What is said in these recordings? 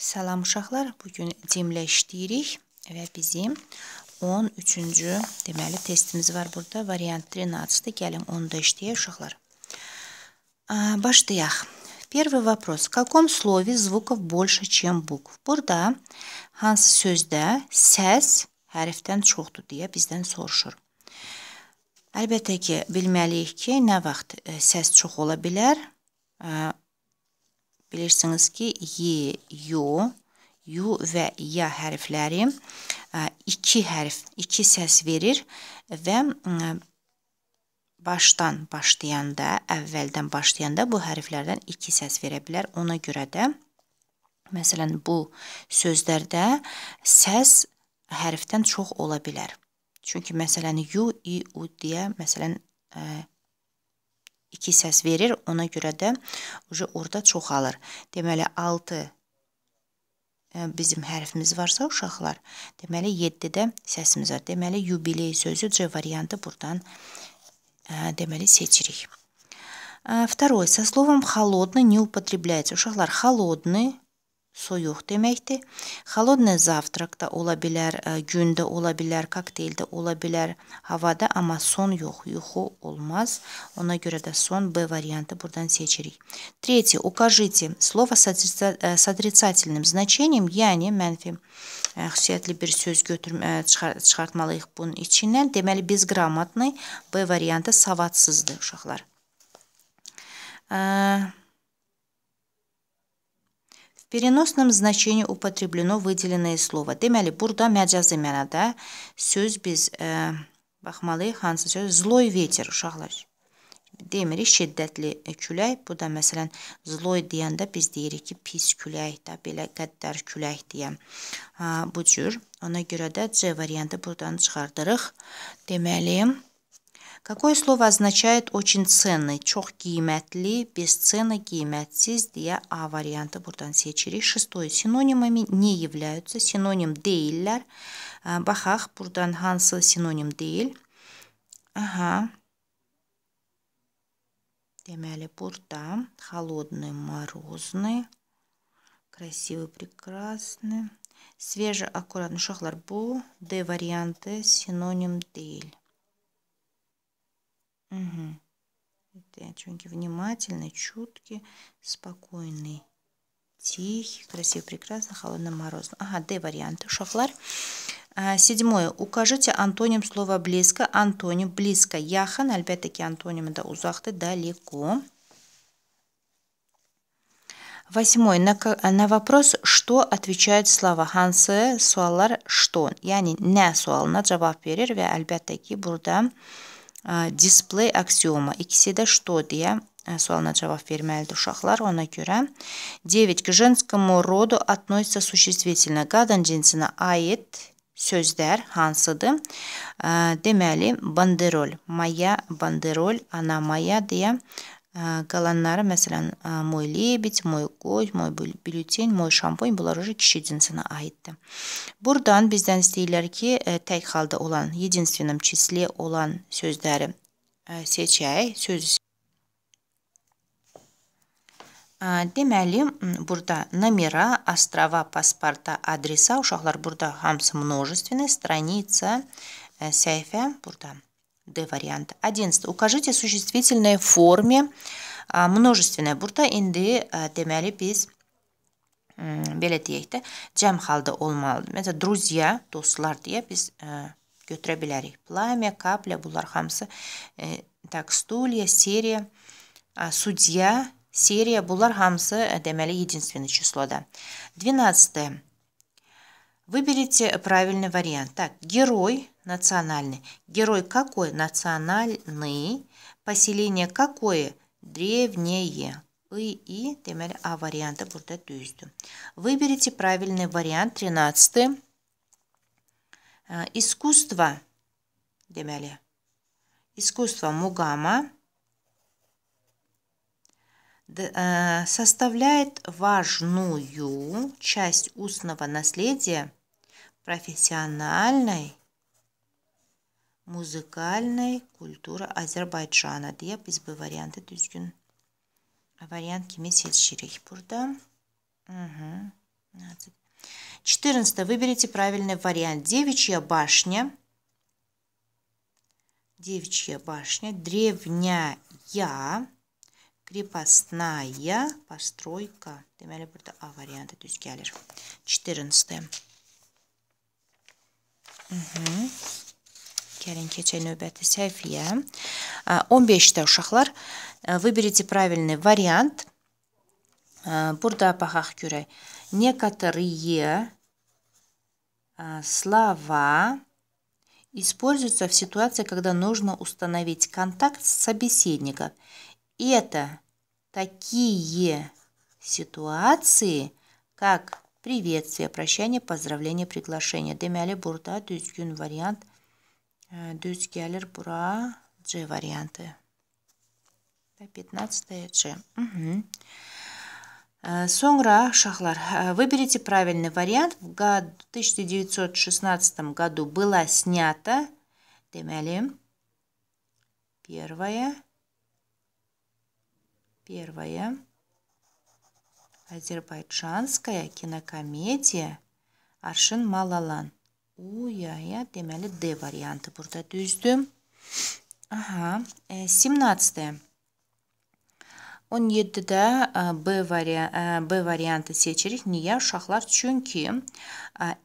Salam uşaqlar, bugün cimlə işləyirik və bizim 13-cü deməli testimiz var burada. Variant 13-də gəlin onu da işləyək uşaqlar. Başlayaq. Первый вопрос. В каком слове звуков больше, чем букв? Burada hansı sözdə səs hərfdən çoxdur deyə bizdən soruşur. Əlbəttə ki, bilməliyik ki, nə vaxt e, səs çox ola bilər? E, Bilirsiniz ki, y, yu, yu və ya hərfləri e, iki hərf, iki səs verir və e, başdan başlayanda, əvvəldən başlayanda bu hərflərdən iki səs verə bilər. Ona görə də, məsələn, bu sözlərdə səs hərfdən çox ola bilər. Çünki, məsələn, yu, i, u deyə, məsələn, ə, e, 2 səs verir. Ona görə də uje orada çoxalır. Deməli 6 e, bizim hərfimiz varsa uşaqlar, deməli 7-də səsimiz var. Deməli yubiley sözü C variantı burdan e, deməli seçirik. Второе. E, со словом холодный не употребляется. Ушахлар холодный soyuq deməkdir. Xolodnə zavtraq da ola bilər, e, gündə ola bilər, kokteyldə ola bilər, havada, amma son yox, yuxu olmaz. Ona görə də son B варианты buradan seçirik. Третье. Укажите слово с отрицательным значением, yəni mənfi e, xüsusiyyətli bir söz götürmə e, çıxartmalıyıq bunun içindən. Deməli biz qrammatnı B variantı savadsızdır uşaqlar. Ə переносном значении употреблено выделенное слово. Deməli, burada məcazi mənada söz biz ə, baxmalıyıq hansı söz? Zloy veter uşaqlar. Demirik şiddətli külək. Bu da məsələn zloy deyəndə biz deyirik ki, pis külək də, belə qəddar külək deyə. Ha, bu cür. Ona görə də C variantı buradan çıxardırıq. Deməli, Какое слово означает очень ценный? Çok kıymetli, бесценно, kıymetsiz diye A варианты buradan seçeriz. Шестое. Синонимами не являются. Синоним дейлер а, бахах буртан hansı синоним değil. ага Демели бурта холодный, морозный, красивый, прекрасный. Свежий, аккуратный. Шохлар бу. Д варианты синоним değil. Угу. очень внимательный, чуткий, спокойный, тихий, красив, прекрасно, холодно, морозно. Ага, Д варианты, шахлар. А, седьмое. Укажите антоним слова близко. Антоним близко. Яхан. Опять-таки антоним это узахты далеко. Восьмой. На, на вопрос, что отвечает слова. Хансы, суаллар, что. Я не не жавап на Ve elbette ki бурда display aksioma ikisi də что deyə sualına cavab verməlidir uşaqlar. Ona görə 9 к женскому роду относится существительное. Qadın cinsinə aid sözlər hansıdır? Deməli, banderol, maya, banderol, ana maya deyə Qalanları məsələn moy lebit, moy qoy, moy bülüten, moy şampoyn bunlar oja kişi cinsinə aiddir. Burdan bizdən istəyirlər ki, tək halda olan, единственном числе olan sözləri seçək, sözü Deməli, burada номера, острова, паспорта, адреса uşaqlar burada hamısı множественное, страница, səhifə э, burada Д вариант. 11. Укажите существительное в форме множественное. Burada indi deməli biz belə deyək də cəm halda olmalıdır. Məsələn, druzya, dostlar deyə biz ə, götürə bilərik. Plamya, kapля, bunlar hamısı ə, tak stulya, seriya, судья, seriya, bunlar hamısı ə, deməli единственное числоda. 12. Выберите правильный вариант. Так, герой национальный. Герой какой национальный? Поселение какое древнее? И, и, демель, а варианты бурда düzdü. Выберите правильный вариант, 13. Э, искусство, демели. Искусство Мугама э, составляет важную часть устного наследия профессиональной музыкальной культура Азербайджана diye biz bu variantı düzgün variant kimi seçirik burada. Угу. 14. Выберите правильный вариант. Девичья башня. Девичья башня. Древняя крепостная постройка. Ты burada A variantı düz gelir. 14. Gəlin keçək növbəti səhviyyə. 15-də uşaqlar, выберите правильный вариант. А, Бурда baxaq görək. Некоторые а, слова используются в ситуации, когда нужно установить контакт с собеседником. Это такие ситуации, как приветствие, прощание, поздравление, приглашение. Демяли бурда, дюзгюн вариант, э, дюзгялер бура, дже варианты. 15 дже. Угу. Сонгра Шахлар. Э, выберите правильный вариант. В 1916 году была снята Демяли. Первое. Первое. Азербайджанская кинokomediya Arşın Malalan. U ya ya deməli D variantı burada düzdür. Aha, e, 17. 17-də B variantı B variantı seçirik. Niyə uşaqlar? Çünki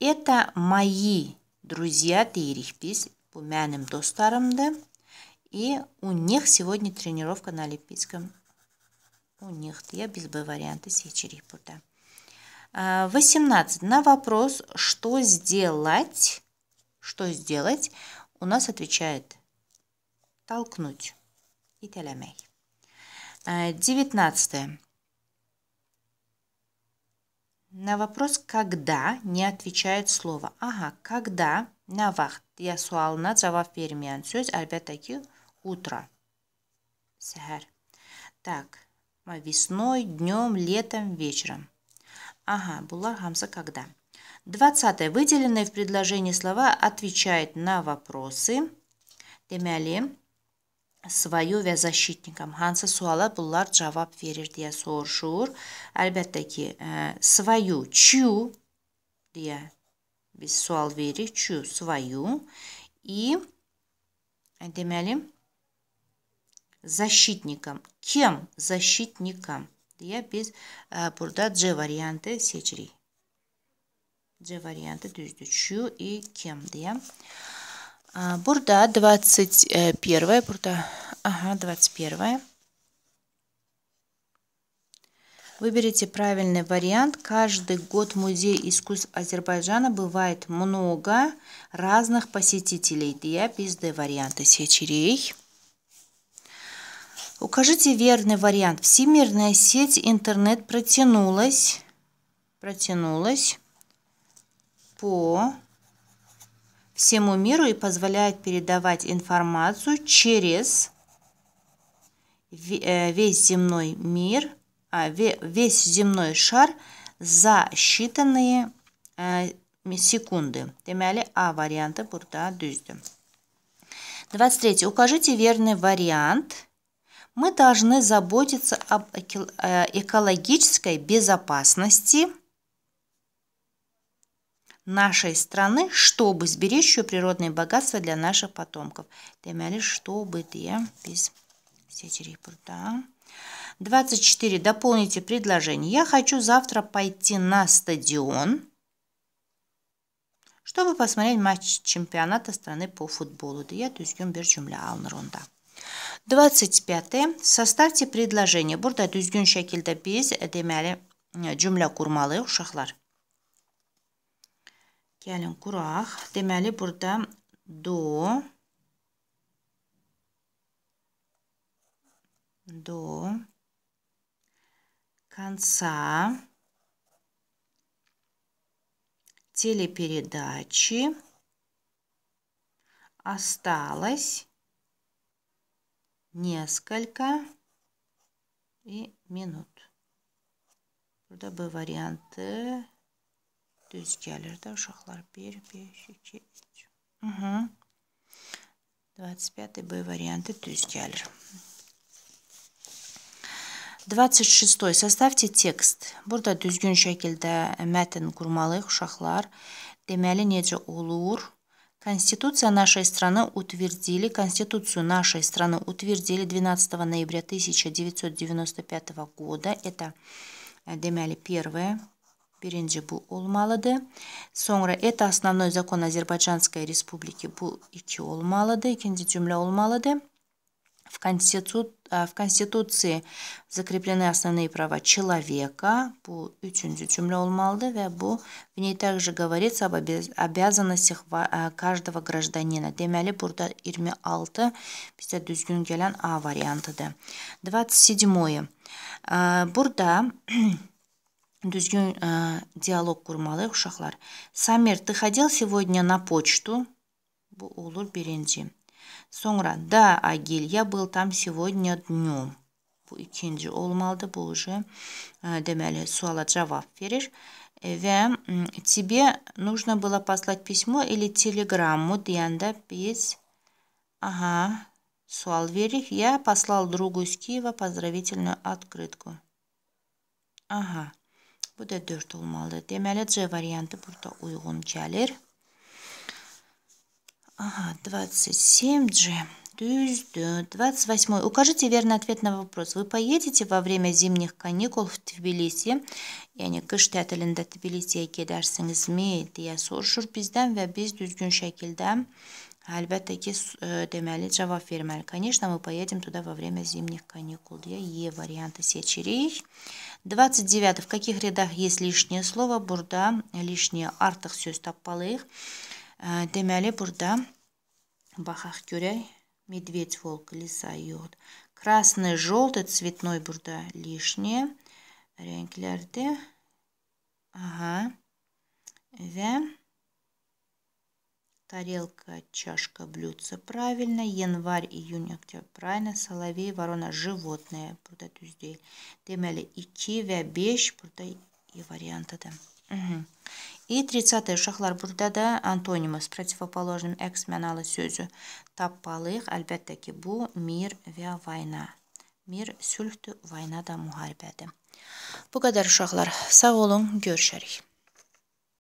это мои друзья deyirik biz. Bu mənim dostlarımdır. И у них сегодня тренировка на олимпийском у них, я без Б варианта сечерей burada. 18. На вопрос, что сделать, что сделать, у нас отвечает толкнуть. и телемей. А, 19. На вопрос «когда» не отвечает слово. Ага, «когда» на вахт. Я суална цавав бермеян сөз, әлбәттә ки, утро. Сәһәр. Так, Весной, днем, летом, вечером. Ага, була гамза когда. Двадцатое. Выделенные в предложении слова отвечают на вопросы. Демяли. А э, свою və Ганса Hansı suala bunlar cavab verir deyə soruşur. свою, чью deyə без sual veririk. Чью, свою. И deməli, э, Защитником. Кем? Защитником. deya biz burada C variantı seçirik. C variantı düzdür. и кем kim бурда Burada 21, burada ага, 21. Выберите правильный вариант. Каждый год музей Музее искусств Азербайджана бывает много разных посетителей. я без де варианты сечерей. Укажите верный вариант. Всемирная сеть интернет протянулась, протянулась по всему миру и позволяет передавать информацию через э, весь земной мир, а весь земной шар за считанные э, секунды. Демяли А варианты бурда düzdü. 23. Укажите верный вариант мы должны заботиться об э, экологической безопасности нашей страны, чтобы сберечь ее природные богатства для наших потомков. Демели, чтобы де без да. 24. Дополните предложение. Я хочу завтра пойти на стадион чтобы посмотреть матч чемпионата страны по футболу. я Дия Тузгюн Берчумля Алнрунда. 25. Составьте предложение. Burada düzgün şəkildə biz deməli cümlə qurmalıyıq uşaqlar. Gəlin quraq. Deməli burada do до конца телепередачи осталось несколько и minut. Burada B variantı düz gəlir də uşaqlar. 1, 5, 2, 3. Hı -hı. 25 B варианты düz gəlir. 26. Составьте текст. Burada düzgün şəkildə mətn qurmalıyıq uşaqlar. Deməli necə olur? Конституция нашей страны утвердили, Конституцию нашей страны утвердили 12 ноября 1995 года. Это э, Демяли первое, Birinci bu olmalıdır. Sonra et основной закон Азербайджанской Республики бу ики olmalıdır. İkinci cümlə olmalıdır. В, конститу... Э, в Конституции закреплены основные права человека. Bu üçüncü cümle olmalıdır ve в ней также говорится об обязанностях э, каждого гражданина. Демели burada 26 bize düzgün gelen A Двадцать седьмое э, Бурда düzgün диалог kurmalıyıq uşaqlar. Самир ты ходил сегодня на почту? Bu olur birinci. Sonra da Agil, я был там сегодня днем. Bu ikinci olmalıdır. Bu уже demeli suala cevap verir. Ve тебе нужно было послать письмо или телеграмму diyende biz aha, sual verir. Я послал другу из Киева поздравительную открытку. Aha. Bu da 4 olmalıdır. Deməli C variantı burada uyğun gəlir. Ага, 27G. 28. Э, Укажите верный ответ на вопрос. Вы поедете во время зимних каникул в Тбилиси? Yani qış tətilində Tbilisiyə gedərsinizmi deyə soruşur bizdən və biz düzgün şəkildə Əlbəttə ki, deməli cavab verməli. Конечно, мы поедем туда во время зимних каникул. Deyə E варианты seçirik. 29. В каких рядах есть лишнее слово? Бурда, лишнее artıq söz tapmalıyıq deməli бурда, бахах görək. Медведь, волк, лиса, йод. Красный, желтый, цветной бурда. лишнее. Renklerde. Ага. Ве. тарелка, чашка, блюдце. Правильно. Январь, июнь, октябрь. Правильно. Соловей, ворона, животное. Burada düz değil. Demeli 2 ve 5 burada i variantıdır. И 30-й uşaqlar burada da antonimus, противоположным əks mənalı sözü. Tappalıq, əlbəttə ki, bu mir və vayna. Mir sülhdür, vayna da müharibədir. Bu qədər uşaqlar. Sağ olun, görüşərik.